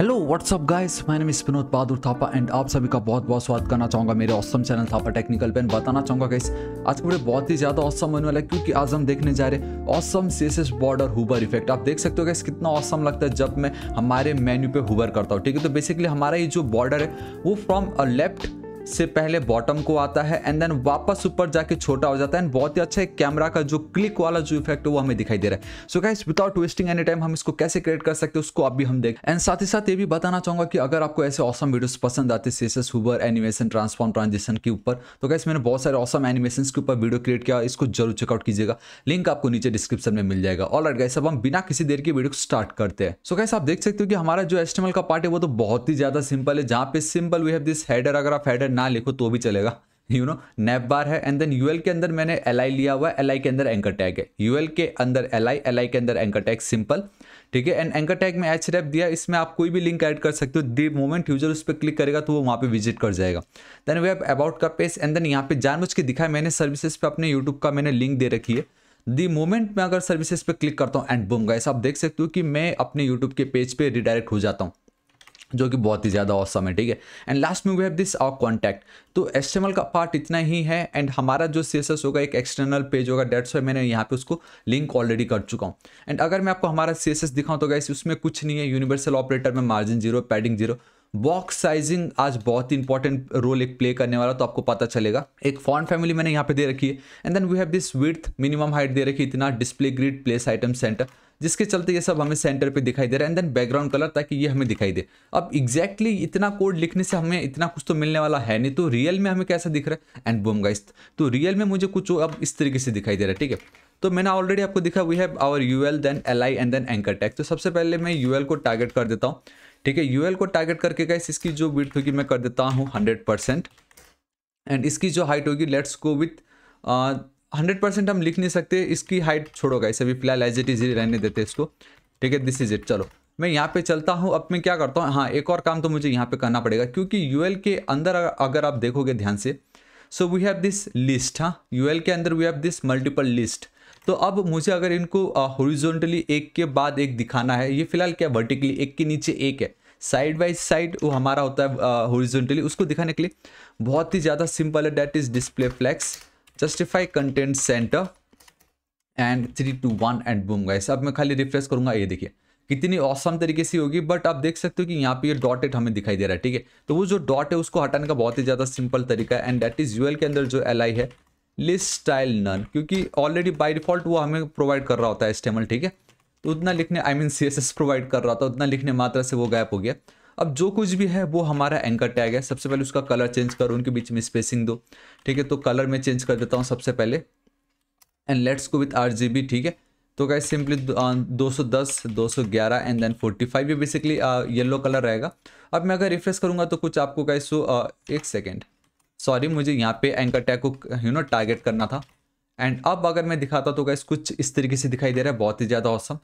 hello what's up guys my name is Vinod Bahadur Thapa and आप सभी का बहुत बहुत स्वागत करना चाहूँगा मेरे ऑसम चैनल थापा टेक्निकल पेन बताना चाहूँगा गाइस आज का वीडियो बहुत ही ज़्यादा ऑसम होने वाला है क्योंकि आज हम देखने जा रहे हैं ऑसम सीएसएस बॉर्ड और हुबर इफेक्ट आप देख सकते हो गाइस कितना ऑसम लगता है जब मैं हमारे मेन्यू पर हुबर करता हूँ ठीक है तो बेसिकली हमारा ये जो बॉर्डर है वो फ्रॉम लेफ्ट से पहले बॉटम को आता है एंड देन वापस ऊपर जाके छोटा हो जाता है एंड बहुत ही अच्छा कैमरा का जो क्लिक वाला जो इफेक्ट है वो हमें दिखाई दे रहा है so guys without wasting any time हम इसको कैसे क्रिएट कर सकते हैं उसको अब भी हम देख एंड साथ ही साथ ये भी बताना चाहूंगा कि अगर आपको ऐसे औसम वीडियोस पसंद आते CSS hover animation transform transition के ऊपर तो गाइस मैंने बहुत सारे ऑसम एनिमेशन के ऊपर वीडियो क्रिएट किया इसको जरूर चेकआउट कीजिएगा लिंक आपको नीचे डिस्क्रिप्शन में मिल जाएगा ऑल गाइस अब हम बिना किसी देर की वीडियो स्टार्ट करते हैं सो गाइस आप देख सकते हो कि हमारा जो एस्टिमल का पार्ट है वो तो बहुत ही ज्यादा सिंपल है जहाँ पे simple we have this header अगर आप हेडर अगर ना लिखो तो भी चलेगा यू नो नैप बार है एंड देन यूएल के अंदर मैंने एल लिया हुआ है एल के अंदर एंकर टैग है यूएल के अंदर एल आई के अंदर एंकर टैग सिंपल ठीक है एंड एंकर टैग में एच रैप दिया इसमें आप कोई भी लिंक ऐड कर सकते हो दी मोमेंट यूजर उस पर क्लिक करेगा तो वो वहाँ पे विजिट कर जाएगा देन वे हैव अबाउट का पेज एंड देन यहाँ पे जानबूझ के दिखाया मैंने सर्विसेज पे अपने यूट्यूब का मैंने लिंक दे रखी है दी मोमेंट में अगर सर्विसेज पे क्लिक करता हूँ एंड बुम गाइस आप देख सकते हो कि मैं अपने यूट्यूब के पेज पे रिडायरेक्ट हो जाता हूँ जो कि बहुत ही ज़्यादा औसम है ठीक है एंड लास्ट में we have this our contact तो एस का पार्ट इतना ही है एंड हमारा जो सी होगा एक एक्सटर्नल पेज होगा डेट्स वाई मैंने यहाँ पे उसको लिंक ऑलरेडी कर चुका हूँ एंड अगर मैं आपको हमारा सी दिखाऊँ तो गैस उसमें कुछ नहीं है यूनिवर्सल ऑपरेटर में margin zero padding zero box sizing आज बहुत ही इंपॉर्टेंट रोल एक प्ले करने वाला तो आपको पता चलेगा एक फॉन्ट फैमिली मैंने यहाँ पे दे रखी है and then we have this with minimum height दे रखी इतना display grid place item centre जिसके चलते ये सब हमें सेंटर पे दिखाई दे रहा है एंड देन बैकग्राउंड कलर ताकि ये हमें दिखाई दे अब एग्जैक्टली exactly इतना कोड लिखने से हमें इतना कुछ तो मिलने वाला है नहीं तो रियल में हमें कैसा दिख रहा है एंड बोम तो रियल में मुझे कुछ अब इस तरीके से दिखाई दे रहा है ठीक है तो मैंने ऑलरेडी आपको दिखा we have our U L then L I and then anchor tags तो सबसे पहले मैं यू को टारगेट कर देता हूँ ठीक है यू को टारगेट करके गए इसकी जो विथ होगी मैं कर देता हूँ हंड्रेड परसेंट एंड इसकी जो हाइट होगी let's go with hundred percent हम लिख नहीं सकते इसकी हाइट छोड़ोगा इसे अभी फिलहाल एज इट इज रहने देते इसको ठीक है दिस इज इट चलो मैं यहाँ पे चलता हूँ अब मैं क्या करता हूँ हाँ एक और काम तो मुझे यहाँ पे करना पड़ेगा क्योंकि यू के अंदर अगर आप देखोगे ध्यान से so we have this list हाँ यू के अंदर we have this multiple list तो अब मुझे अगर इनको हॉरिजॉन्टली एक के बाद एक दिखाना है ये फिलहाल क्या वर्टिकली एक के नीचे एक है साइड बाई साइड वो हमारा होता है हॉरिजॉन्टली उसको दिखाने के लिए बहुत ही ज़्यादा सिंपल है that is display flex justify content centre and three two one and boom guys अब मैं खाली रिफ्रेश करूंगा ये देखिए कितनी औसम तरीके से होगी बट आप देख सकते हो कि यहाँ पे ये डॉटेड हमें दिखाई दे रहा है ठीक है तो वो जो डॉट है उसको हटाने का बहुत ही ज़्यादा सिंपल तरीका है एंड दैट इज यूएल के अंदर जो एल है लिस्ट स्टाइल नन क्योंकि ऑलरेडी बाई डिफॉल्ट वो हमें प्रोवाइड कर रहा होता है एस्टेमल ठीक है तो उतना लिखने आई मीन सी प्रोवाइड कर रहा था उतना लिखने मात्रा से वो गैप हो गया अब जो कुछ भी है वो हमारा एंकर टैग है सबसे पहले उसका कलर चेंज करो उनके बीच में स्पेसिंग दो ठीक है तो कलर में चेंज कर देता हूँ सबसे पहले and let's go with R G B ठीक है तो क्या सिंपली uh, दो सौ दस दो सौ ग्यारह एंड देन फोर्टी फाइव ये बेसिकली येलो कलर रहेगा अब मैं अगर रिफ्रेश करूंगा तो कुछ आपको क्या सो uh, एक सेकेंड सॉरी मुझे यहाँ पे एंकर टैग को यू नो टारगेट करना था एंड अब अगर मैं दिखाता तो कैसे कुछ इस तरीके से दिखाई दे रहा है बहुत ही ज़्यादा औसम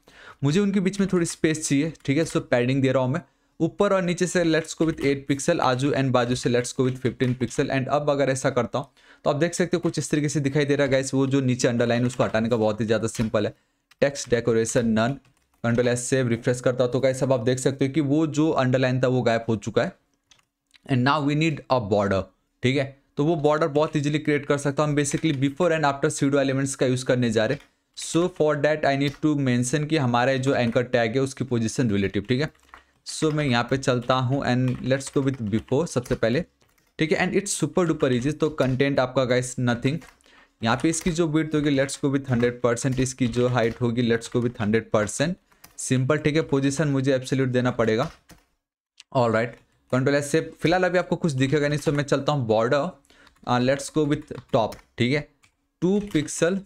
मुझे उनके बीच में थोड़ी स्पेस चाहिए ठीक है सो पैडिंग दे रहा हूँ मैं ऊपर और नीचे से let's go with eight pixel आजू एंड बाजू से let's go with fifteen pixel and अब अगर ऐसा करता हूँ तो आप देख सकते हो कुछ इस तरीके से दिखाई दे रहा है गैस वो जो नीचे अंडरलाइन उसको हटाने का बहुत ही ज़्यादा सिंपल है text decoration none control S save refresh करता हूँ तो गाइस अब आप देख सकते हो कि वो जो अंडरलाइन था वो गायब हो चुका है and now we need a border ठीक है तो वो बॉर्डर बहुत इजीली क्रिएट कर सकता हूँ हम basically before and after pseudo elements का यूज़ करने जा रहे so for that I need to mention कि हमारा जो एंकर टैग है उसकी पोजीशन रिलेटिव ठीक है सो मैं यहाँ पे चलता हूँ and let's go with before सबसे पहले ठीक है and it's super duper easy तो कंटेंट आपका गाइस नथिंग यहाँ पे इसकी जो बीट होगी let's go with hundred percent इसकी जो हाइट होगी let's go with hundred percent simple ठीक है पोजिशन मुझे एब्सोल्यूट देना पड़ेगा ऑल राइट कंट्रोल ऐसे से फिलहाल अभी आपको कुछ दिखेगा नहीं सो मैं चलता हूँ border let's go with top ठीक है टू पिक्सल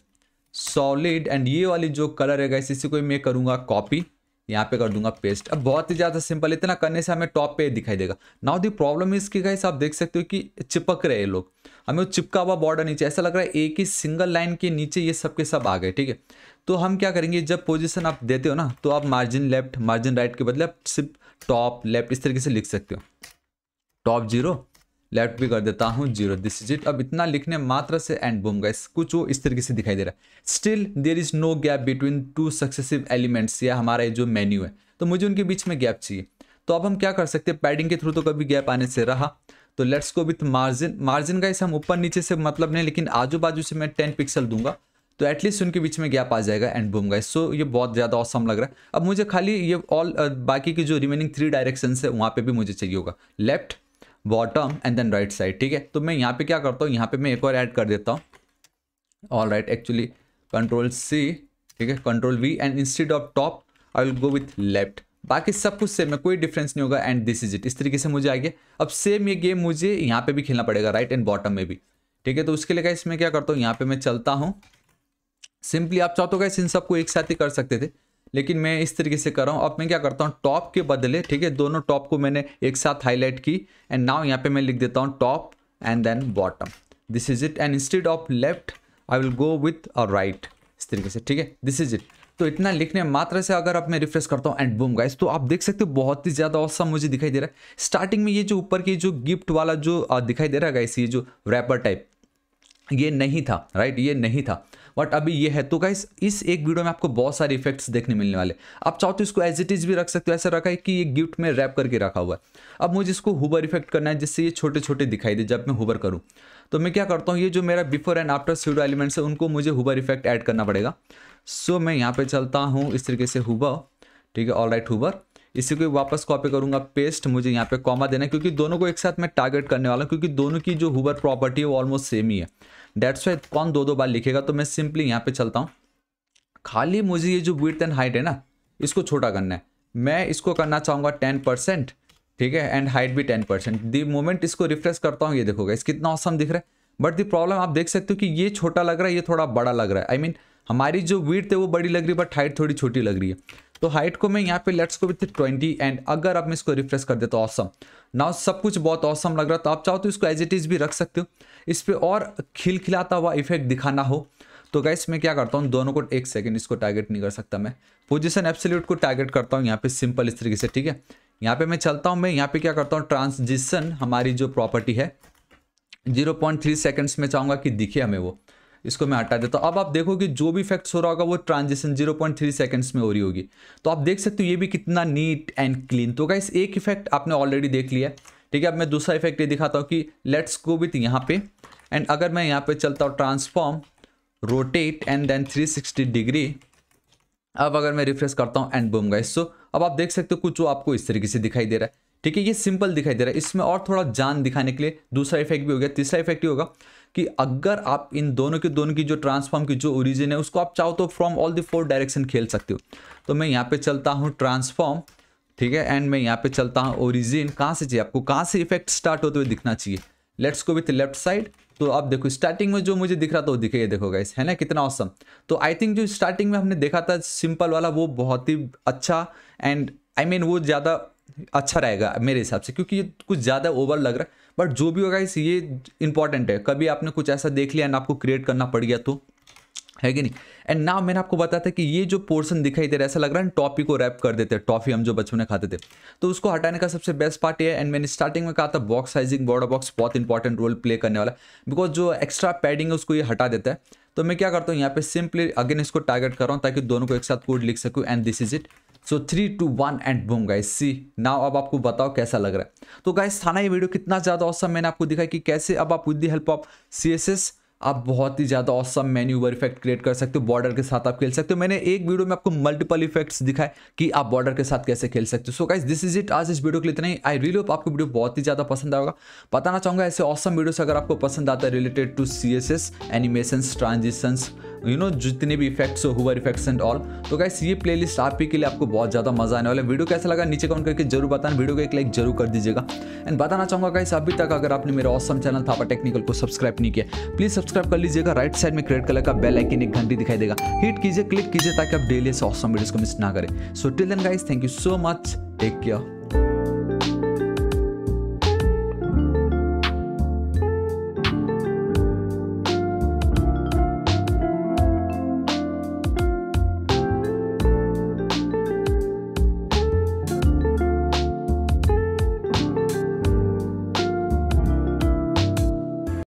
सॉलिड एंड ये वाली जो कलर है गाइस इसी को मैं करूँगा कॉपी यहाँ पे कर दूंगा पेस्ट अब बहुत ही ज़्यादा सिंपल इतना करने से हमें टॉप पे दिखाई देगा नाउ दी प्रॉब्लम इज की गाइस आप देख सकते हो कि चिपक रहे हैं लोग हमें चिपका हुआ बॉर्डर नीचे ऐसा लग रहा है एक ही सिंगल लाइन के नीचे ये सब के सब आ गए ठीक है तो हम क्या करेंगे जब पोजिशन आप देते हो ना तो आप मार्जिन लेफ्ट मार्जिन राइट के बदले आप सिर्फ टॉप लेफ्ट इस तरीके से लिख सकते हो टॉप जीरो लेफ्ट भी कर देता हूँ जीरो दिस इज इट अब इतना लिखने मात्र से एंड बूम गाइस कुछ वो इस तरीके से दिखाई दे रहा है still there is no gap between two successive elements या हमारा ये जो मेन्यू है तो मुझे उनके बीच में गैप चाहिए तो अब हम क्या कर सकते हैं पैडिंग के थ्रू तो कभी गैप आने से रहा तो let's go with margin margin guys हम ऊपर नीचे से मतलब नहीं लेकिन आजू बाजू से मैं टेन पिक्सल दूंगा तो एटलीस्ट उनके बीच में गैप आ जाएगा एंड बूम गाइस सो ये बहुत ज़्यादा औसम लग रहा है अब मुझे खाली ये ऑल बाकी के जो रिमेनिंग थ्री डायरेक्शन है वहाँ पर भी मुझे चाहिए होगा left bottom and then right side ठीक है तो मैं यहाँ पे क्या करता हूँ यहाँ पे मैं एक और ऐड कर देता हूँ all right actually control C ठीक है control V and instead of top I will go with left बाकी सब कुछ सेम है कोई डिफरेंस नहीं होगा एंड दिस इज इट इस तरीके से मुझे आ गया अब सेम ये गेम मुझे यहाँ पे भी खेलना पड़ेगा राइट एंड बॉटम में भी ठीक है तो उसके लिए इसमें क्या करता हूँ यहाँ पे मैं चलता हूँ सिंपली आप चाहते हो तो इन सबको एक साथ ही कर सकते थे लेकिन मैं इस तरीके से कर रहा हूँ अब मैं क्या करता हूँ टॉप के बदले ठीक है दोनों टॉप को मैंने एक साथ हाईलाइट की एंड नाउ यहाँ पे मैं लिख देता हूँ top and then bottom this is it and instead of left I will go with a right इस तरीके से ठीक है दिस इज इट तो इतना लिखने मात्र से अगर आप मैं रिफ्रेश करता हूँ एंड बूम गाइस तो आप देख सकते हो बहुत ही ज़्यादा औसम मुझे दिखाई दे रहा है स्टार्टिंग में ये जो ऊपर की जो गिफ्ट वाला जो दिखाई दे रहा है गाइस ये जो रैपर टाइप ये नहीं था राइट ये नहीं था बट अभी ये है तो क्या इस एक वीडियो में आपको बहुत सारे इफेक्ट्स देखने मिलने वाले आप चाहो तो इसको एज इट इज भी रख सकते हो ऐसा रखा है कि ये गिफ्ट में रैप करके रखा हुआ है अब मुझे इसको हुबर इफेक्ट करना है जिससे ये छोटे छोटे दिखाई दे जब मैं हुबर करूँ तो मैं क्या करता हूँ ये जो मेरा before and after pseudo elements है उनको मुझे हुबर इफेक्ट ऐड करना पड़ेगा सो मैं यहाँ पर चलता हूँ इस तरीके से हुबर ठीक है ऑल राइट हुबर इसी को वापस कॉपी करूंगा पेस्ट मुझे यहाँ पे कॉमा देना क्योंकि दोनों को एक साथ मैं टारगेट करने वाला हूँ क्योंकि दोनों की जो हुबर प्रॉपर्टी है वो ऑलमोस्ट सेम ही है डेट्स वाई कौन दो दो बार लिखेगा तो मैं सिंपली यहाँ पे चलता हूँ खाली मुझे ये जो विथ एंड हाइट है ना इसको छोटा करना है मैं इसको करना चाहूँगा टेन परसेंट ठीक है एंड हाइट भी टेन परसेंट दी मोमेंट इसको रिफ्रेश करता हूँ ये देखोगे इस कितना औसम दिख रहा है बट दी प्रॉब्लम आप देख सकते हो कि ये छोटा लग रहा है ये थोड़ा बड़ा लग रहा है आई I मीन mean, हमारी जो वीट है वो बड़ी लग रही है बट हाइट थोड़ी छोटी लग रही है तो हाइट को मैं यहाँ पे let's go with twenty and अगर आप मैं इसको रिफ्रेश कर दे तो ऑसम नाउ सब कुछ बहुत ऑसम लग रहा तो आप चाहो तो इसको एज इट इज़ भी रख सकते हो इस पर और खिलखिलाता हुआ इफेक्ट दिखाना हो तो गैस मैं क्या करता हूँ दोनों को एक सेकेंड इसको टारगेट नहीं कर सकता मैं पोजिशन एप्सोल्यूट को टारगेट करता हूँ यहाँ पे सिंपल इस तरीके से ठीक है यहाँ पे मैं चलता हूँ मैं यहाँ पे क्या करता हूँ ट्रांसजिशन हमारी जो प्रॉपर्टी है जीरो पॉइंट थ्री सेकेंड्स में चाहूंगा कि दिखे हमें वो इसको मैं हटा देता हूँ अब आप देखोगे जो भी इफेक्ट्स हो रहा होगा वो ट्रांजिशन 0.3 पॉइंट सेकेंड्स में हो रही होगी तो आप देख सकते हो ये भी कितना नीट एंड क्लीन तो गाइस एक इफेक्ट आपने ऑलरेडी देख लिया ठीक है अब मैं दूसरा इफेक्ट ये दिखाता हूँ कि लेट्स गो विथ यहाँ पे एंड अगर मैं यहाँ पे चलता हूँ transform rotate and then sixty degree अब अगर मैं रिफ्रेश करता हूँ एंड बूम गाइस सो अब आप देख सकते हो कुछ वो आपको इस तरीके से दिखाई दे रहा है ठीक है ये सिंपल दिखाई दे रहा है इसमें और थोड़ा जान दिखाने के लिए दूसरा इफेक्ट भी हो गया तीसरा इफेक्ट ये होगा कि अगर आप इन दोनों के दोनों की जो ट्रांसफॉर्म की जो ओरिजिन है उसको आप चाहो तो from all the four direction खेल सकते हो तो मैं यहाँ पे चलता हूँ ट्रांसफॉर्म ठीक है एंड मैं यहाँ पे चलता हूँ ओरिजिन कहाँ से चाहिए आपको कहाँ से इफेक्ट स्टार्ट होते हुए दिखना चाहिए let's go with left side तो आप देखो स्टार्टिंग में जो मुझे दिख रहा था वो दिखेगा देखो गाइस है ना कितना औसम तो आई थिंक जो स्टार्टिंग में हमने देखा था सिंपल वाला वो बहुत ही अच्छा एंड आई मीन वो ज़्यादा अच्छा रहेगा मेरे हिसाब से क्योंकि ये कुछ ज़्यादा ओवर लग रहा है बट जो भी होगा इस ये इंपॉर्टेंट है कभी आपने कुछ ऐसा देख लिया एंड आपको क्रिएट करना पड़ गया तो है कि नहीं एंड ना मैंने आपको बताया था कि ये जो पोर्शन दिखाई दे रहा है ऐसा लग रहा है टॉफी को रैप कर देते हैं टॉफी हम जो बच्चों ने खाते थे तो उसको हटाने का सबसे बेस्ट पार्ट ये है एंड मैंने स्टार्टिंग में कहा था बॉक्स साइजिंग बॉर्डर बॉक्स बहुत इंपॉर्टेंट रोल प्ले करने वाला बिकॉज जो एक्स्ट्रा पैडिंग है उसको ये हटा देता है तो मैं क्या करता हूँ यहाँ पे सिंपली अगेन इसको टारगेट कर रहा हूँ ताकि दोनों को एक साथ कोड लिख सकूँ and this is it so three two one and boom guys see now अब आपको बताओ कैसा लग रहा है तो गाइस थाना ये वीडियो कितना ज़्यादा औसम मैंने आपको दिखाया कि कैसे अब आप with the help of C S S आप बहुत ही ज़्यादा औसम मैन्यूवर इफेक्ट क्रिएट कर सकते हो बॉर्डर के साथ आप खेल सकते हो मैंने एक वीडियो में आपको मल्टीपल इफेक्ट्स दिखाए कि आप बॉर्डर के साथ कैसे खेल सकते हो so guys this is it आज इस वीडियो के लिए इतना ही आई रियली होप आपको वीडियो बहुत ही ज़्यादा पसंद आएगा बताना चाहूँगा ऐसे औसम वीडियोस अगर आपको पसंद आता है related to C S S animations transitions you know जितने भी इफेक्ट्स हो हुआ इफेक्ट्स एंड ऑल तो गाइस ये प्ले लिस्ट आप के लिए आपको बहुत ज़्यादा मजा आने वाला है वीडियो कैसा लगा नीचे कमेंट करके जरूर बताना वीडियो को एक लाइक जरूर कर दीजिएगा एंड बताना चाहूँगा गाइस अभी तक अगर आपने मेरा ऑसम चैनल था टेक्निकल को सब्सक्राइब नहीं किया प्लीज़ सब्सक्राइब कर लीजिएगा राइट साइड में क्रेड कलर का बेल आइकन एक घंटी दिखाई देगा हिट कीजिए क्लिक कीजिए ताकि आप डेली ऐसे ऑसम वीडियोज़ को मिस ना करें so till then guys thank you so much take care